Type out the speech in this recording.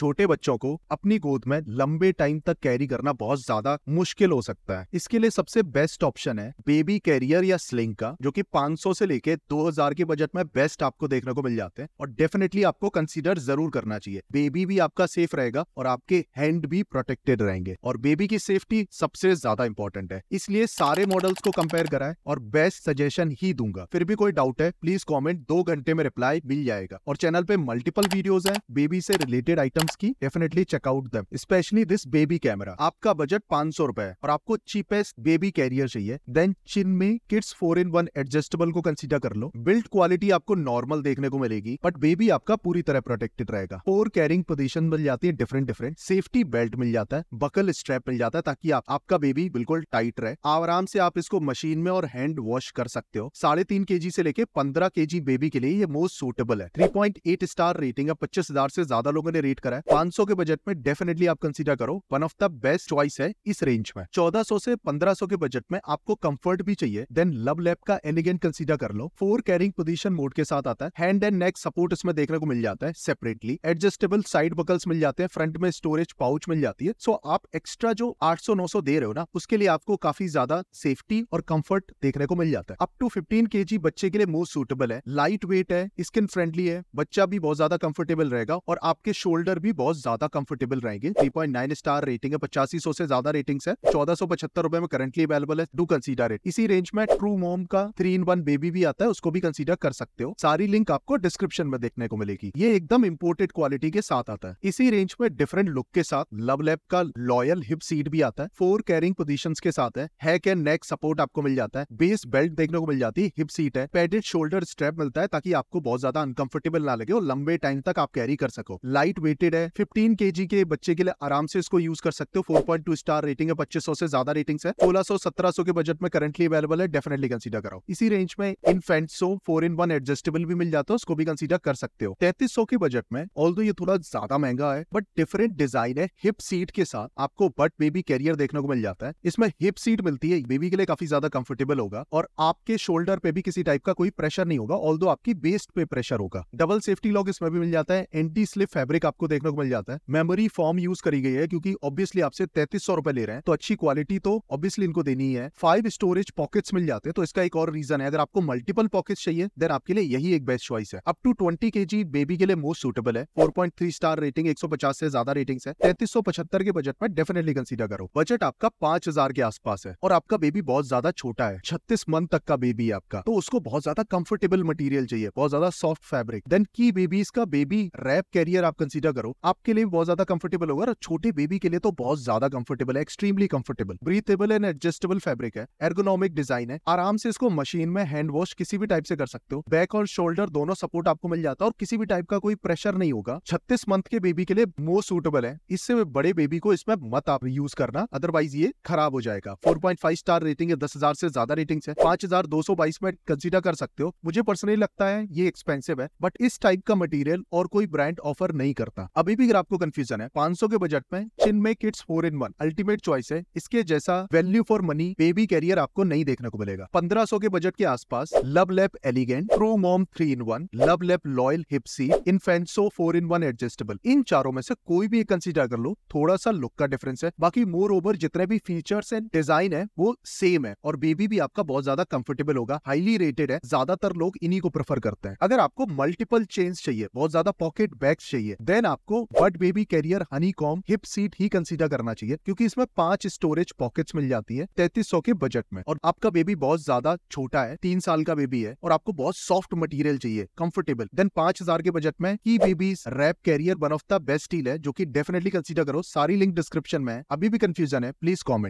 छोटे बच्चों को अपनी गोद में लंबे टाइम तक कैरी करना बहुत ज्यादा मुश्किल हो सकता है इसके लिए सबसे बेस्ट ऑप्शन है बेबी कैरियर या स्लिंग का जो कि 500 से लेके 2000 के बजट में बेस्ट आपको देखने को मिल जाते हैं और डेफिनेटली आपको कंसिडर जरूर करना चाहिए बेबी भी आपका सेफ रहेगा और आपके हैंड भी प्रोटेक्टेड रहेंगे और बेबी की सेफ्टी सबसे ज्यादा इंपॉर्टेंट है इसलिए सारे मॉडल्स को कंपेयर कराए और बेस्ट सजेशन ही दूंगा फिर भी कोई डाउट है प्लीज कॉमेंट दो घंटे में रिप्लाई मिल जाएगा और चैनल पे मल्टीपल वीडियोज है बेबी से रिलेटेड आइटम कैमराज की डेफिनेटली चेकआउट दम स्पेशली दिस बेबी कैमरा आपका बजट पांच सौ रुपए और आपको चीपेस्ट बेबी कैरियर चाहिए then Chinmay kids four in one adjustable को कंसिडर कर लो बिल्ड क्वालिटी आपको नॉर्मल देखने को मिलेगी बट बेबी आपका पूरी तरह प्रोटेक्टेड रहेगा फोर कैरिंग पोजिशन मिल जाती है डिफरेंट डिफरेंट सेफ्टी बेल्ट मिल जाता है बकल स्ट्रैप मिल जाता है ताकि आप, आपका बेबी बिल्कुल टाइट रहे आराम से आप इसको मशीन में और हैंड वॉश कर सकते हो साढ़े तीन के जी से लेके पंद्रह के जी बेबी के लिए ये मोस्ट सुटेबल है three point eight star rating है पच्चीस हजार से ज्यादा लोगों ने रेट करा है है पांच के बजट में डेफिनेटली आप कंसिडर करो one of the best choice है इस रेंज में चौदह से पंद्रह के बजट में आपको कंफर्ट भी चाहिए देन लव लैब का एलिगेंट कंसिडर कर लो फोर कैरिंग पोजिशन मोड के साथ आता है हैंड एंड नेक सपोर्ट इसमें देखने को मिल जाता है सेपरेटली एडजस्टेबल साइड बकल्स मिल जाते हैं फ्रंट में स्टोरेज पाउच मिल जाती है सो so आप एक्स्ट्रा जो 800-900 दे रहे हो ना उसके लिए आपको काफी ज्यादा सेफ्टी और कंफर्ट देखने को मिल जाता है अप टू फिफ्टीन के बच्चे के लिए मोस्ट सुटेबल है लाइट वेट है स्किन फ्रेंडली है बच्चा भी बहुत ज्यादा कंफर्टेबल रहेगा और आपके शोल्डर भी बहुत ज्यादा कंफर्टेबल रहेंगे three point nine star rating है पचासी सौ से ज्यादा रेटिंग्स है चौदह सौ पचहत्तर रुपए में करंटली अवेलेबल है डू कंसीडर इट इसी रेंज में ट्रू मोम का थ्री इन वन बेबी भी आता है उसको भी कंसीडर कर सकते हो सारी लिंक आपको डिस्क्रिप्शन में देखने को मिलेगी ये एकदम इम्पोर्टेड क्वालिटी के साथ आता है इसी रेंज में डिफरेंट लुक के साथ लव लैब का लॉयल हिप सीट भी आता है फोर कैरिंग पोजिशन के साथ है हैक एंड नेक सपोर्ट आपको मिल जाता है बेस बेल्ट देखने को मिल जाती है हिप सीट है पेडेड शोल्डर स्ट्रैप मिलता है ताकि आपको बहुत ज्यादा अनकंफर्टेबल ना लगे और लंबे टाइम तक आप कैरी कर सको लाइट वेटेड ग्रेड है फिफ्टीन के के बच्चे के लिए आराम से इसको यूज कर सकते हो फोर स्टार रेटिंग है पच्चीस से ज्यादा रेटिंग है सोलह सौ सत्रह सौ के बजट में करंटली अवेलेबल है डेफिनेटली कंसीडर कराओ इसी रेंज में so four in one adjustable भी मिल जाता है उसको भी कंसीडर कर सकते हो तैतीस के बजट में ऑल ये थोड़ा ज्यादा महंगा है बट डिफरेंट डिजाइन है हिप सीट के साथ आपको बट बेबी कैरियर देखने को मिल जाता है इसमें हिप सीट मिलती है बेबी के लिए काफी ज्यादा कंफर्टेबल होगा और आपके शोल्डर पे भी किसी टाइप का कोई प्रेशर नहीं होगा ऑल आपकी बेस्ट पे प्रेशर होगा डबल सेफ्टी लॉक इसमें भी मिल जाता है एंटी स्लिप फैब्रिक आपको देखने को मिल जाता है मेमोरी फॉर्म यूज करी गई है क्योंकि ऑब्वियसली आपसे तैतीस सौ रुपए ले रहे हैं तो अच्छी क्वालिटी तो ऑब्वियसली इनको देनी है फाइव स्टोरेज पॉकेट्स मिल जाते हैं तो इसका एक और रीजन है अगर आपको मल्टीपल पॉकेट्स चाहिए देन आपके लिए यही एक बेस्ट चॉइस है अप टू ट्वेंटी के बेबी के लिए मोस्ट सुटेबल है four point three star rating एक सौ पचास से ज्यादा रेटिंग है तैतीस सौ पचहत्तर के बजट में डेफिनेटली कंसिडर करो बजट आपका पांच हजार के आसपास है और आपका बेबी बहुत ज्यादा छोटा है छत्तीस मंथ तक का बेबी है आपका तो उसको बहुत ज्यादा कंफर्टेबल मटेरियल चाहिए बहुत ज्यादा सॉफ्ट फैब्रिक देन की बेबीज का बेबी रैप कैरियर आप कंसिडर करो करो आपके लिए बहुत ज्यादा कंफर्टेबल होगा और छोटे बेबी के लिए तो बहुत ज्यादा कंफर्टेबल है extremely comfortable breathable and adjustable fabric है एर्गोनॉमिक डिजाइन है आराम से इसको मशीन में हैंड वॉश किसी भी टाइप से कर सकते हो बैक और शोल्डर दोनों सपोर्ट आपको मिल जाता है और किसी भी टाइप का कोई प्रेशर नहीं होगा छत्तीस मंथ के बेबी के लिए मोस्ट सुटेबल है इससे बड़े बेबी को इसमें मत आप यूज करना अदरवाइज ये खराब हो जाएगा 4.5 स्टार रेटिंग है दस हजार से ज्यादा रेटिंग है पांच हजार दो सौ बाईस में कंसिडर कर सकते हो मुझे पर्सनली लगता है ये एक्सपेंसिव है बट इस टाइप का मटेरियल और कोई ब्रांड ऑफर नहीं करता अभी भी अगर आपको कंफ्यूजन है 500 के बजट में Chinmay kids four in one ultimate choice है इसके जैसा value for money baby carrier आपको नहीं देखने को मिलेगा 1500 के बजट के आसपास LuvLap elegant true mom three in one LuvLap loyal hipsy Infanso four in one adjustable इन चारों में से कोई भी कंसिडर कर लो थोड़ा सा लुक का डिफरेंस है बाकी मोर ओवर जितने भी फीचर्स एंड डिजाइन है वो सेम है और बेबी भी आपका बहुत ज्यादा कंफर्टेबल होगा हाईली रेटेड है ज्यादातर लोग इन्हीं को प्रेफर करते हैं अगर आपको मल्टीपल चेन्स चाहिए बहुत ज्यादा पॉकेट बैग्स चाहिए देन आपको आपको but baby carrier honeycomb hip seat ही कंसिडर करना चाहिए क्योंकि इसमें पांच स्टोरेज पॉकेट्स मिल जाती है तैतीस के बजट में और आपका बेबी बहुत ज्यादा छोटा है तीन साल का बेबी है और आपको बहुत सॉफ्ट मटेरियल चाहिए कंफर्टेबल देन पांच हजार के बजट में की baby wrap carrier one of the best deal है जो की डेफिनेटली कंसिडर करो सारी लिंक डिस्क्रिप्शन में अभी भी कंफ्यूजन है प्लीज कॉमेंट